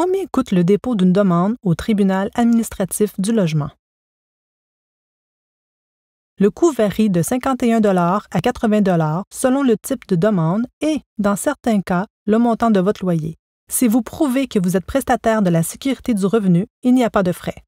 Combien coûte le dépôt d'une demande au tribunal administratif du logement? Le coût varie de 51 à 80 selon le type de demande et, dans certains cas, le montant de votre loyer. Si vous prouvez que vous êtes prestataire de la sécurité du revenu, il n'y a pas de frais.